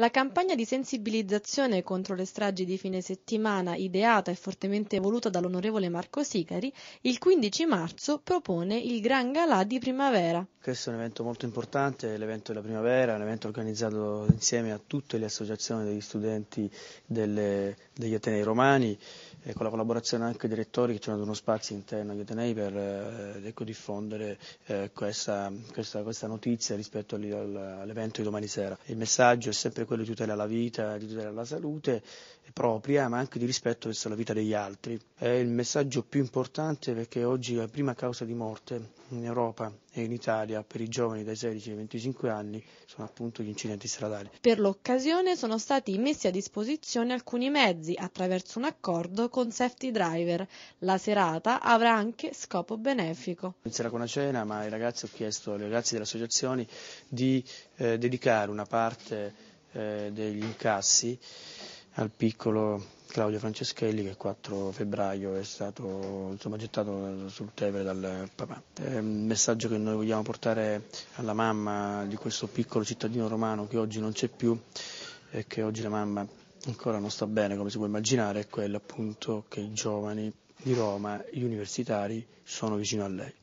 La campagna di sensibilizzazione contro le stragi di fine settimana, ideata e fortemente voluta dall'onorevole Marco Sicari, il 15 marzo propone il Gran Galà di Primavera. Questo è un evento molto importante, l'evento della primavera, un evento organizzato insieme a tutte le associazioni degli studenti delle, degli Atenei Romani eh, con la collaborazione anche dei rettori che ci hanno dato uno spazio interno agli Atenei per eh, ecco, diffondere eh, questa, questa, questa, notizia rispetto all'evento di domani sera. Il messaggio è sempre quello di tutela alla vita, di tutela alla salute propria, ma anche di rispetto verso la vita degli altri. È il messaggio più importante perché oggi è la prima causa di morte in Europa in Italia per i giovani dai 16 ai 25 anni sono appunto gli incidenti stradali. Per l'occasione sono stati messi a disposizione alcuni mezzi attraverso un accordo con Safety Driver. La serata avrà anche scopo benefico. Inizierà con una cena, ma ai ragazzi ho chiesto, ai ragazzi delle associazioni, di eh, dedicare una parte eh, degli incassi al piccolo Claudio Franceschelli che il 4 febbraio è stato insomma, gettato sul Tevere dal papà. Il messaggio che noi vogliamo portare alla mamma di questo piccolo cittadino romano che oggi non c'è più e che oggi la mamma ancora non sta bene come si può immaginare è quello appunto che i giovani di Roma, gli universitari sono vicino a lei.